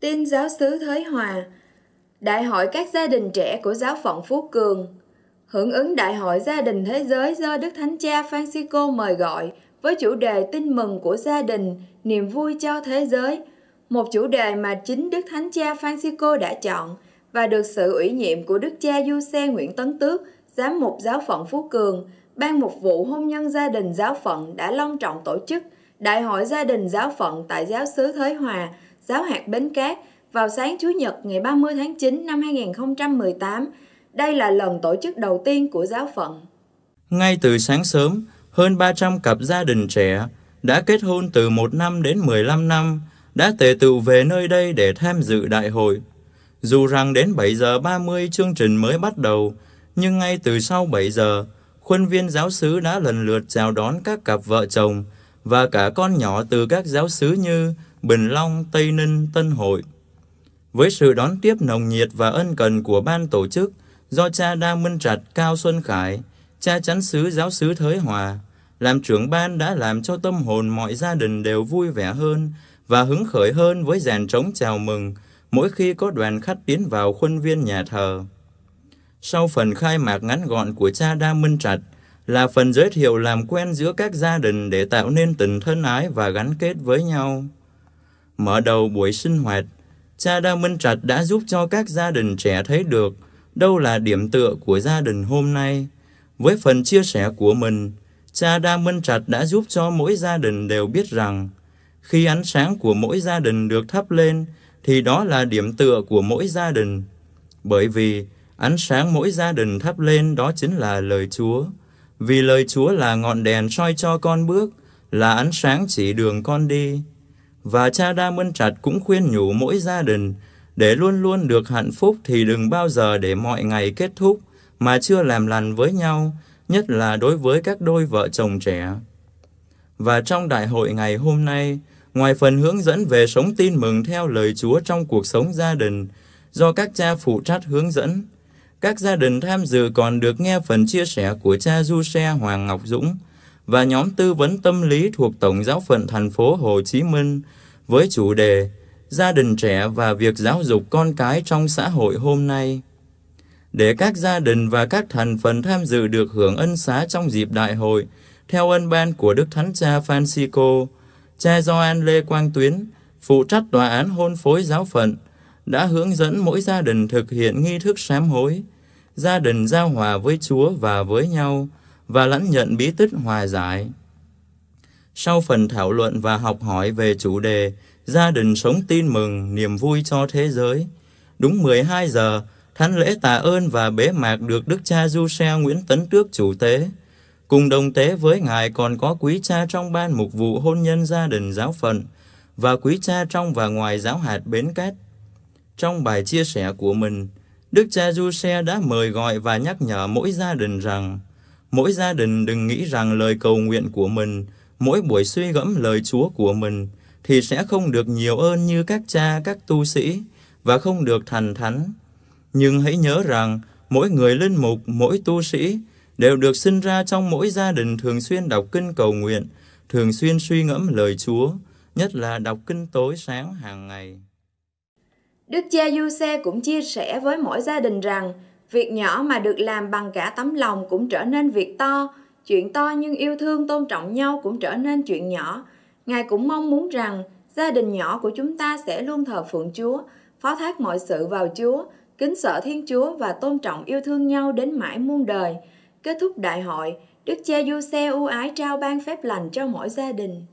Tin giáo sứ Thới Hòa Đại hội các gia đình trẻ của giáo phận Phú Cường Hưởng ứng Đại hội Gia đình Thế giới do Đức Thánh Cha Francisco mời gọi với chủ đề tin mừng của gia đình, niềm vui cho thế giới, một chủ đề mà chính Đức Thánh Cha Francisco đã chọn và được sự ủy nhiệm của Đức Cha Du Xe Nguyễn Tấn Tước, Giám mục Giáo phận Phú Cường, Ban một vụ Hôn nhân Gia đình Giáo phận đã long trọng tổ chức Đại hội Gia đình Giáo phận tại Giáo xứ Thới Hòa – giáo hạt Bến Cát vào sáng Chủ nhật ngày 30 tháng 9 năm 2018. Đây là lần tổ chức đầu tiên của giáo phận. Ngay từ sáng sớm, hơn 300 cặp gia đình trẻ đã kết hôn từ 1 năm đến 15 năm đã tề tự về nơi đây để tham dự đại hội. Dù rằng đến 7 giờ 30 chương trình mới bắt đầu, nhưng ngay từ sau 7 giờ, khuôn viên giáo sứ đã lần lượt chào đón các cặp vợ chồng và cả con nhỏ từ các giáo sứ như Bình Long, Tây Ninh, Tân Hội. Với sự đón tiếp nồng nhiệt và ân cần của ban tổ chức do cha Đa Minh Trạch Cao Xuân Khải, cha chánh sứ giáo sứ Thới Hòa, làm trưởng ban đã làm cho tâm hồn mọi gia đình đều vui vẻ hơn và hứng khởi hơn với dàn trống chào mừng mỗi khi có đoàn khách tiến vào khuôn viên nhà thờ. Sau phần khai mạc ngắn gọn của cha Đa Minh Trạch là phần giới thiệu làm quen giữa các gia đình để tạo nên tình thân ái và gắn kết với nhau. Mở đầu buổi sinh hoạt, cha Đa Minh Trạch đã giúp cho các gia đình trẻ thấy được đâu là điểm tựa của gia đình hôm nay. Với phần chia sẻ của mình, cha Đa Minh Trạch đã giúp cho mỗi gia đình đều biết rằng khi ánh sáng của mỗi gia đình được thắp lên thì đó là điểm tựa của mỗi gia đình. Bởi vì ánh sáng mỗi gia đình thắp lên đó chính là lời Chúa. Vì lời Chúa là ngọn đèn soi cho con bước, là ánh sáng chỉ đường con đi. Và cha đa Damon Chặt cũng khuyên nhủ mỗi gia đình, để luôn luôn được hạnh phúc thì đừng bao giờ để mọi ngày kết thúc mà chưa làm lành với nhau, nhất là đối với các đôi vợ chồng trẻ. Và trong đại hội ngày hôm nay, ngoài phần hướng dẫn về sống tin mừng theo lời Chúa trong cuộc sống gia đình, do các cha phụ trách hướng dẫn, các gia đình tham dự còn được nghe phần chia sẻ của cha Du Xe Hoàng Ngọc Dũng, và nhóm tư vấn tâm lý thuộc Tổng giáo phận thành phố Hồ Chí Minh với chủ đề Gia đình trẻ và việc giáo dục con cái trong xã hội hôm nay. Để các gia đình và các thành phần tham dự được hưởng ân xá trong dịp đại hội, theo ân ban của Đức Thánh Cha Francisco, cha Gioan Lê Quang Tuyến, phụ trách tòa án hôn phối giáo phận, đã hướng dẫn mỗi gia đình thực hiện nghi thức sám hối, gia đình giao hòa với Chúa và với nhau, và lãnh nhận bí tích hòa giải. Sau phần thảo luận và học hỏi về chủ đề Gia đình sống tin mừng, niềm vui cho thế giới, đúng 12 giờ, thánh lễ tạ ơn và bế mạc được Đức cha Du Xe Nguyễn Tấn Tước chủ tế. Cùng đồng tế với Ngài còn có quý cha trong ban mục vụ hôn nhân gia đình giáo phận và quý cha trong và ngoài giáo hạt Bến Cát. Trong bài chia sẻ của mình, Đức cha Du Xe đã mời gọi và nhắc nhở mỗi gia đình rằng Mỗi gia đình đừng nghĩ rằng lời cầu nguyện của mình, mỗi buổi suy gẫm lời Chúa của mình, thì sẽ không được nhiều ơn như các cha, các tu sĩ, và không được thành thánh. Nhưng hãy nhớ rằng, mỗi người linh mục, mỗi tu sĩ, đều được sinh ra trong mỗi gia đình thường xuyên đọc kinh cầu nguyện, thường xuyên suy ngẫm lời Chúa, nhất là đọc kinh tối sáng hàng ngày. Đức cha Du cũng chia sẻ với mỗi gia đình rằng việc nhỏ mà được làm bằng cả tấm lòng cũng trở nên việc to chuyện to nhưng yêu thương tôn trọng nhau cũng trở nên chuyện nhỏ ngài cũng mong muốn rằng gia đình nhỏ của chúng ta sẽ luôn thờ phượng chúa phó thác mọi sự vào chúa kính sợ thiên chúa và tôn trọng yêu thương nhau đến mãi muôn đời kết thúc đại hội đức cha du xe ưu ái trao ban phép lành cho mỗi gia đình